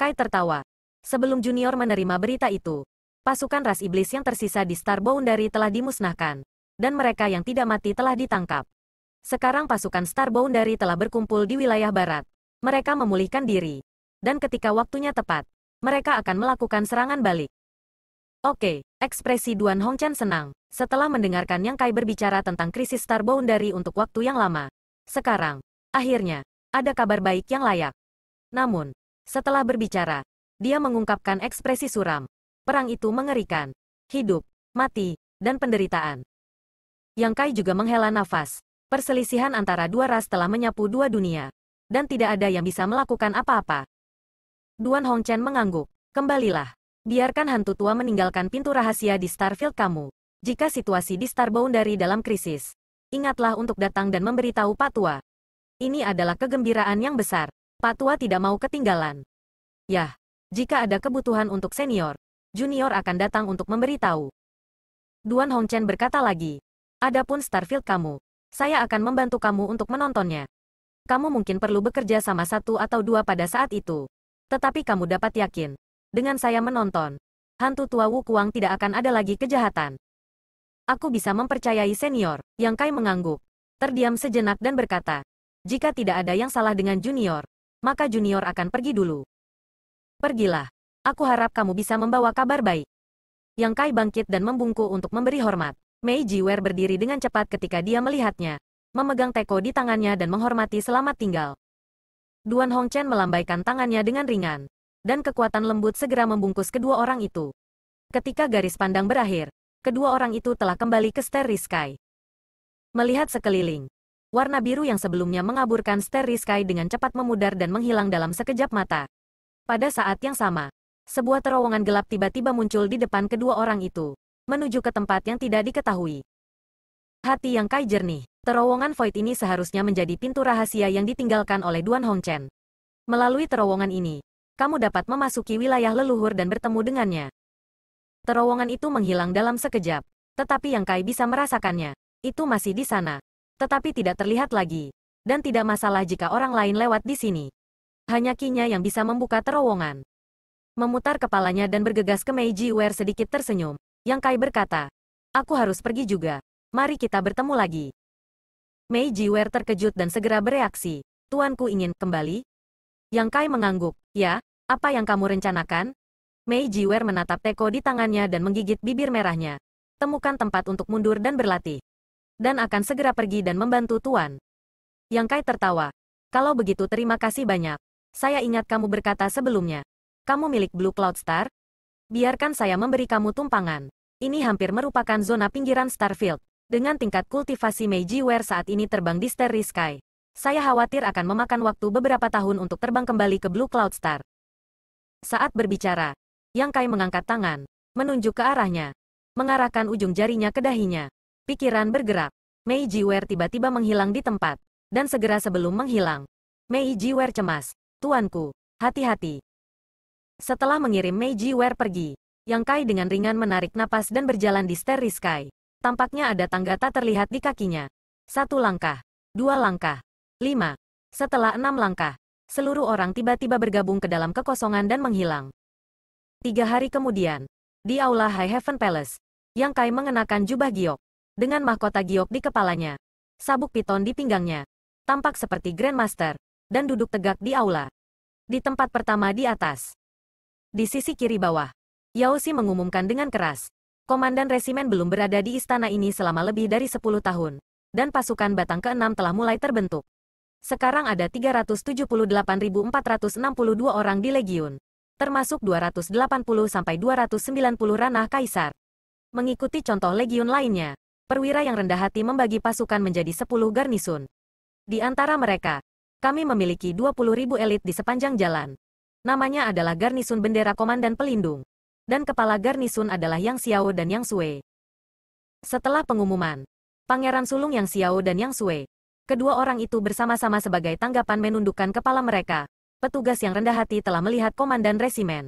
Kai tertawa. Sebelum Junior menerima berita itu, pasukan ras iblis yang tersisa di Star Boundary telah dimusnahkan, dan mereka yang tidak mati telah ditangkap. Sekarang pasukan Star Boundary telah berkumpul di wilayah barat. Mereka memulihkan diri. Dan ketika waktunya tepat, mereka akan melakukan serangan balik. Oke, ekspresi Duan Hongchan senang setelah mendengarkan Yang Kai berbicara tentang krisis Star Boundary untuk waktu yang lama. Sekarang, akhirnya, ada kabar baik yang layak. Namun, setelah berbicara, dia mengungkapkan ekspresi suram. Perang itu mengerikan. Hidup, mati, dan penderitaan. Yang Kai juga menghela nafas. Perselisihan antara dua ras telah menyapu dua dunia. Dan tidak ada yang bisa melakukan apa-apa. Duan Hongchen mengangguk. Kembalilah. Biarkan hantu tua meninggalkan pintu rahasia di Starfield kamu. Jika situasi di Starboundari dalam krisis. Ingatlah untuk datang dan memberitahu Pak Tua. Ini adalah kegembiraan yang besar. Pak Tua tidak mau ketinggalan. Yah, jika ada kebutuhan untuk senior, junior akan datang untuk memberitahu. Duan Hongchen berkata lagi, Adapun Starfield kamu, saya akan membantu kamu untuk menontonnya. Kamu mungkin perlu bekerja sama satu atau dua pada saat itu. Tetapi kamu dapat yakin, dengan saya menonton, hantu tua Wu Kuang tidak akan ada lagi kejahatan. Aku bisa mempercayai senior, Yang Kai mengangguk, terdiam sejenak dan berkata, jika tidak ada yang salah dengan junior, maka Junior akan pergi dulu. Pergilah. Aku harap kamu bisa membawa kabar baik. Yang Kai bangkit dan membungkuk untuk memberi hormat. Mei Jiwer berdiri dengan cepat ketika dia melihatnya, memegang teko di tangannya dan menghormati selamat tinggal. Duan Hongchen melambaikan tangannya dengan ringan, dan kekuatan lembut segera membungkus kedua orang itu. Ketika garis pandang berakhir, kedua orang itu telah kembali ke Starry Sky. Melihat sekeliling, warna biru yang sebelumnya mengaburkan Starry Sky dengan cepat memudar dan menghilang dalam sekejap mata. Pada saat yang sama, sebuah terowongan gelap tiba-tiba muncul di depan kedua orang itu, menuju ke tempat yang tidak diketahui. Hati yang kai jernih, terowongan void ini seharusnya menjadi pintu rahasia yang ditinggalkan oleh Duan Hongchen. Melalui terowongan ini, kamu dapat memasuki wilayah leluhur dan bertemu dengannya. Terowongan itu menghilang dalam sekejap, tetapi Yang Kai bisa merasakannya. Itu masih di sana tetapi tidak terlihat lagi. Dan tidak masalah jika orang lain lewat di sini. Hanya Kinya yang bisa membuka terowongan. Memutar kepalanya dan bergegas ke Meiji Wer sedikit tersenyum. Yang Kai berkata, aku harus pergi juga. Mari kita bertemu lagi. Meiji Wer terkejut dan segera bereaksi. Tuanku ingin kembali? Yang Kai mengangguk. Ya, apa yang kamu rencanakan? Meiji Wer menatap teko di tangannya dan menggigit bibir merahnya. Temukan tempat untuk mundur dan berlatih dan akan segera pergi dan membantu Tuan. Yang Kai tertawa. Kalau begitu terima kasih banyak. Saya ingat kamu berkata sebelumnya. Kamu milik Blue Cloud Star? Biarkan saya memberi kamu tumpangan. Ini hampir merupakan zona pinggiran Starfield. Dengan tingkat kultivasi Meiji Ware saat ini terbang di Starry Sky. Saya khawatir akan memakan waktu beberapa tahun untuk terbang kembali ke Blue Cloud Star. Saat berbicara, Yang Kai mengangkat tangan, menunjuk ke arahnya, mengarahkan ujung jarinya ke dahinya. Pikiran bergerak. Mei Jiwer tiba-tiba menghilang di tempat. Dan segera sebelum menghilang. Mei Jiwer cemas. Tuanku, hati-hati. Setelah mengirim Mei Jiwer pergi, Yang Kai dengan ringan menarik napas dan berjalan di Starry Sky. Tampaknya ada tangga tak terlihat di kakinya. Satu langkah, dua langkah, lima. Setelah enam langkah, seluruh orang tiba-tiba bergabung ke dalam kekosongan dan menghilang. Tiga hari kemudian, di aula High Heaven Palace, Yang Kai mengenakan jubah giok dengan mahkota giok di kepalanya. Sabuk piton di pinggangnya. Tampak seperti Grandmaster, dan duduk tegak di aula. Di tempat pertama di atas. Di sisi kiri bawah, Yaosi mengumumkan dengan keras. Komandan resimen belum berada di istana ini selama lebih dari 10 tahun, dan pasukan batang keenam telah mulai terbentuk. Sekarang ada 378.462 orang di Legiun, termasuk 280-290 ranah kaisar. Mengikuti contoh Legiun lainnya, perwira yang rendah hati membagi pasukan menjadi 10 garnisun. Di antara mereka, kami memiliki ribu elit di sepanjang jalan. Namanya adalah garnisun bendera komandan pelindung. Dan kepala garnisun adalah Yang Xiao dan Yang Sui. Setelah pengumuman, Pangeran Sulung Yang Xiao dan Yang Sui, kedua orang itu bersama-sama sebagai tanggapan menundukkan kepala mereka. Petugas yang rendah hati telah melihat komandan resimen.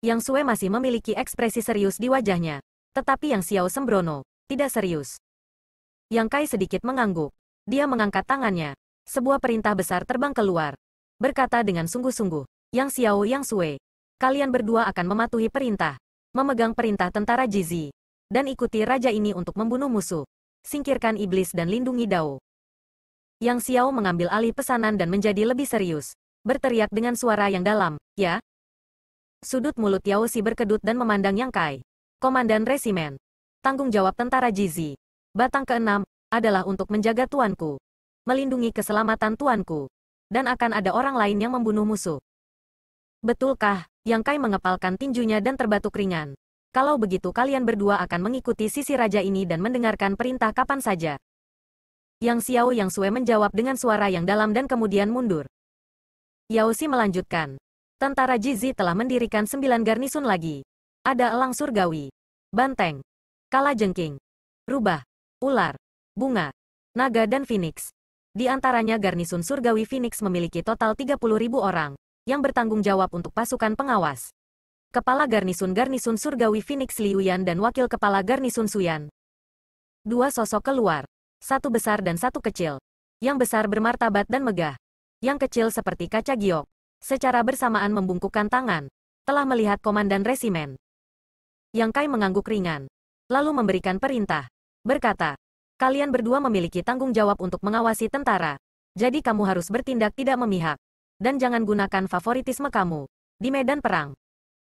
Yang Sue masih memiliki ekspresi serius di wajahnya. Tetapi Yang Xiao sembrono tidak serius. Yang Kai sedikit mengangguk. Dia mengangkat tangannya. Sebuah perintah besar terbang keluar. Berkata dengan sungguh-sungguh, Yang Xiao Yang Sui, kalian berdua akan mematuhi perintah. Memegang perintah tentara Jizi. Dan ikuti raja ini untuk membunuh musuh. Singkirkan iblis dan lindungi Dao. Yang Xiao mengambil alih pesanan dan menjadi lebih serius. Berteriak dengan suara yang dalam, ya? Sudut mulut Yao Si berkedut dan memandang Yang Kai. Komandan Resimen, Tanggung jawab tentara Jizi. Batang keenam, adalah untuk menjaga tuanku. Melindungi keselamatan tuanku. Dan akan ada orang lain yang membunuh musuh. Betulkah, Yang Kai mengepalkan tinjunya dan terbatuk ringan. Kalau begitu kalian berdua akan mengikuti sisi raja ini dan mendengarkan perintah kapan saja. Yang Xiao Yang Sue menjawab dengan suara yang dalam dan kemudian mundur. Yao Si melanjutkan. Tentara Jizi telah mendirikan sembilan garnisun lagi. Ada elang surgawi, banteng, kala jengking, rubah, ular, bunga, naga dan phoenix. Di antaranya garnisun surgawi phoenix memiliki total 30.000 orang, yang bertanggung jawab untuk pasukan pengawas. Kepala Garnisun Garnisun Surgawi Phoenix Liuyan dan Wakil Kepala Garnisun Suyan. Dua sosok keluar, satu besar dan satu kecil. Yang besar bermartabat dan megah. Yang kecil seperti kaca giok, secara bersamaan membungkukkan tangan, telah melihat komandan resimen. Yang Kai mengangguk ringan, lalu memberikan perintah. Berkata, kalian berdua memiliki tanggung jawab untuk mengawasi tentara. Jadi kamu harus bertindak tidak memihak. Dan jangan gunakan favoritisme kamu. Di medan perang.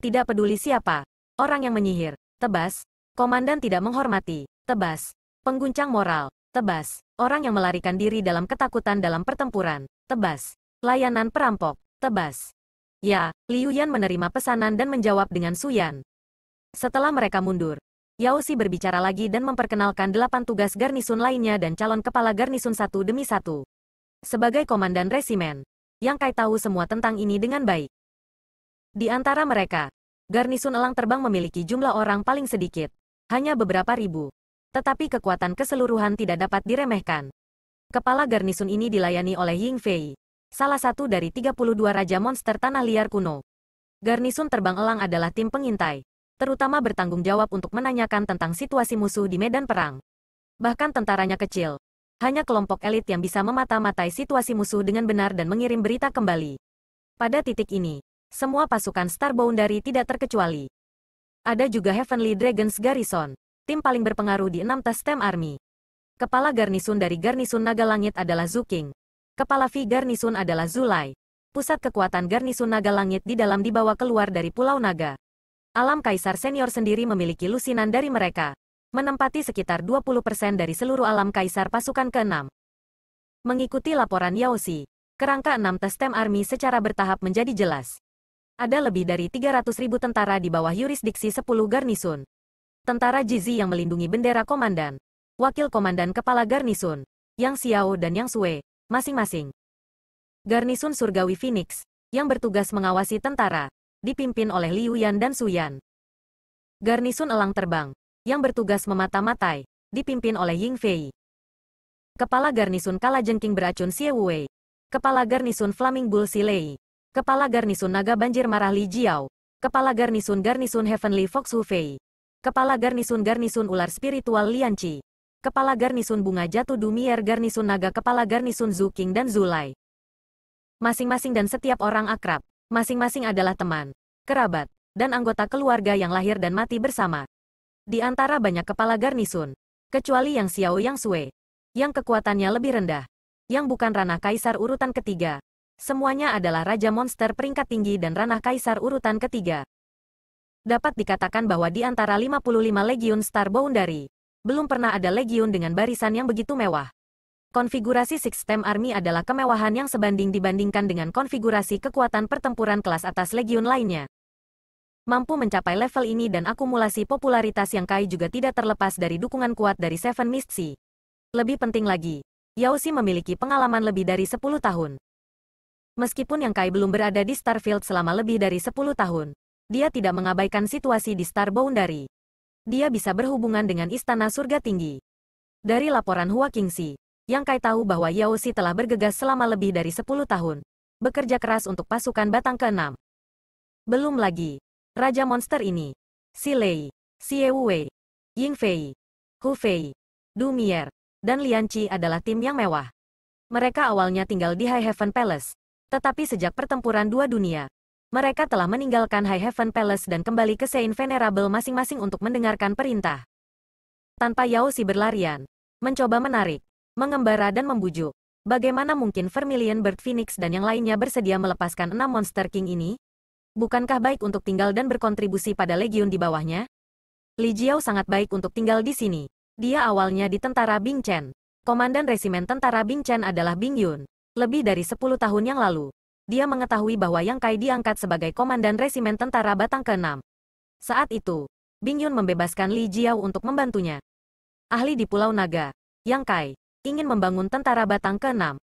Tidak peduli siapa. Orang yang menyihir. Tebas. Komandan tidak menghormati. Tebas. Pengguncang moral. Tebas. Orang yang melarikan diri dalam ketakutan dalam pertempuran. Tebas. Layanan perampok. Tebas. Ya, Liu Yan menerima pesanan dan menjawab dengan suyan. Setelah mereka mundur, Yao Si berbicara lagi dan memperkenalkan delapan tugas garnisun lainnya dan calon kepala garnisun satu demi satu. Sebagai komandan resimen, Yang Kai tahu semua tentang ini dengan baik. Di antara mereka, garnisun elang terbang memiliki jumlah orang paling sedikit, hanya beberapa ribu. Tetapi kekuatan keseluruhan tidak dapat diremehkan. Kepala garnisun ini dilayani oleh Ying Fei, salah satu dari 32 Raja Monster Tanah Liar kuno. Garnisun Terbang Elang adalah tim pengintai terutama bertanggung jawab untuk menanyakan tentang situasi musuh di medan perang. Bahkan tentaranya kecil. Hanya kelompok elit yang bisa memata-matai situasi musuh dengan benar dan mengirim berita kembali. Pada titik ini, semua pasukan Boundary tidak terkecuali. Ada juga Heavenly Dragons Garrison, tim paling berpengaruh di enam tes Stem Army. Kepala garnisun dari garnisun Naga Langit adalah Zuking. Kepala V garnisun adalah Zulai. Pusat kekuatan garnisun Naga Langit di dalam dibawa keluar dari Pulau Naga. Alam Kaisar Senior sendiri memiliki lusinan dari mereka, menempati sekitar 20% dari seluruh alam Kaisar pasukan ke-6. Mengikuti laporan Yaosi, kerangka 6 Testem Army secara bertahap menjadi jelas. Ada lebih dari 300 ribu tentara di bawah yurisdiksi 10 garnisun. Tentara Jizi yang melindungi bendera komandan, wakil komandan kepala garnisun, Yang Xiao dan Yang Sue, masing-masing. Garnisun Surgawi Phoenix, yang bertugas mengawasi tentara, dipimpin oleh Liu Yan dan Su Yan. Garnisun elang terbang, yang bertugas memata-matai, dipimpin oleh Ying Fei. Kepala Garnisun Kalajengking beracun Xie Wei. Kepala Garnisun Flaming Bull Si Lei. Kepala Garnisun Naga Banjir Marah Li Jiao. Kepala Garnisun Garnisun Heavenly Fox Hu Fei. Kepala Garnisun Garnisun Ular Spiritual Lian Qi. Kepala Garnisun Bunga Jatuh Dumier Garnisun Naga Kepala Garnisun King dan Zulai. Masing-masing dan setiap orang akrab, masing-masing adalah teman kerabat, dan anggota keluarga yang lahir dan mati bersama. Di antara banyak kepala garnisun, kecuali yang Xiao Yang Sui, yang kekuatannya lebih rendah, yang bukan ranah kaisar urutan ketiga, semuanya adalah raja monster peringkat tinggi dan ranah kaisar urutan ketiga. Dapat dikatakan bahwa di antara 55 legiun Star Boundary, belum pernah ada legiun dengan barisan yang begitu mewah. Konfigurasi Six-Stem Army adalah kemewahan yang sebanding dibandingkan dengan konfigurasi kekuatan pertempuran kelas atas legiun lainnya. Mampu mencapai level ini dan akumulasi popularitas yang Kai juga tidak terlepas dari dukungan kuat dari Seven Mists. Lebih penting lagi, Si memiliki pengalaman lebih dari 10 tahun. Meskipun yang Kai belum berada di Starfield selama lebih dari 10 tahun, dia tidak mengabaikan situasi di Star Boundary. Dia bisa berhubungan dengan Istana Surga Tinggi. Dari laporan Hua Kingsi, yang Kai tahu bahwa Yao Si telah bergegas selama lebih dari 10 tahun. Bekerja keras untuk pasukan batang ke-6. Belum lagi, Raja Monster ini, Si Lei, Si Yue Wei, Ying Fei, Hu Fei, Du Mier, dan Lian Qi adalah tim yang mewah. Mereka awalnya tinggal di High Heaven Palace. Tetapi sejak pertempuran dua dunia, mereka telah meninggalkan High Heaven Palace dan kembali ke Saint Venerable masing-masing untuk mendengarkan perintah. Tanpa Yao Si berlarian, mencoba menarik, mengembara dan membujuk. Bagaimana mungkin Vermilion Bird Phoenix dan yang lainnya bersedia melepaskan enam Monster King ini? Bukankah baik untuk tinggal dan berkontribusi pada legion di bawahnya? Li Jiao sangat baik untuk tinggal di sini. Dia awalnya di tentara Bing Chen. Komandan resimen tentara Bing Chen adalah Bing Yun. Lebih dari 10 tahun yang lalu, dia mengetahui bahwa Yang Kai diangkat sebagai komandan resimen tentara Batang ke-6. Saat itu, Bing Yun membebaskan Li Jiao untuk membantunya. Ahli di Pulau Naga, Yang Kai, ingin membangun tentara batang ke-6.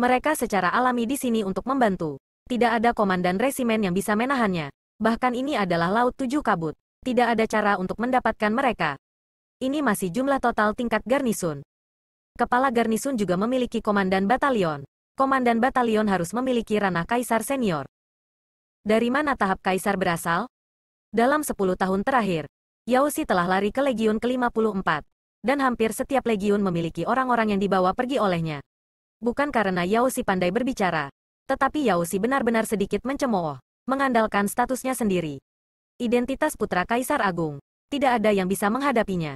Mereka secara alami di sini untuk membantu. Tidak ada komandan resimen yang bisa menahannya. Bahkan ini adalah Laut Tujuh Kabut. Tidak ada cara untuk mendapatkan mereka. Ini masih jumlah total tingkat garnisun. Kepala garnisun juga memiliki komandan batalion. Komandan batalion harus memiliki ranah kaisar senior. Dari mana tahap kaisar berasal? Dalam 10 tahun terakhir, Si telah lari ke Legion ke-54 dan hampir setiap legiun memiliki orang-orang yang dibawa pergi olehnya. Bukan karena Yao Si pandai berbicara, tetapi Yao Si benar-benar sedikit mencemooh, mengandalkan statusnya sendiri. Identitas putra Kaisar Agung, tidak ada yang bisa menghadapinya.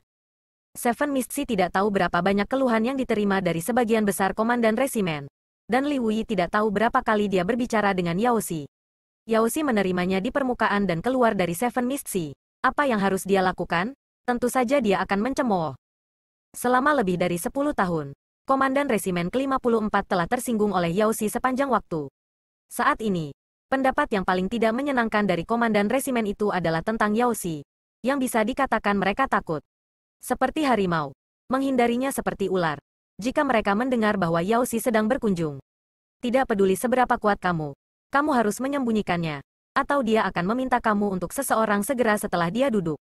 Seven Misty tidak tahu berapa banyak keluhan yang diterima dari sebagian besar komandan resimen. Dan Li Wei tidak tahu berapa kali dia berbicara dengan Yao Si. Yao Si menerimanya di permukaan dan keluar dari Seven Misty. Apa yang harus dia lakukan? Tentu saja dia akan mencemooh. Selama lebih dari 10 tahun, Komandan Resimen ke-54 telah tersinggung oleh Yao Si sepanjang waktu. Saat ini, pendapat yang paling tidak menyenangkan dari Komandan Resimen itu adalah tentang Yao Si, yang bisa dikatakan mereka takut. Seperti harimau, menghindarinya seperti ular, jika mereka mendengar bahwa Yao Si sedang berkunjung. Tidak peduli seberapa kuat kamu, kamu harus menyembunyikannya, atau dia akan meminta kamu untuk seseorang segera setelah dia duduk.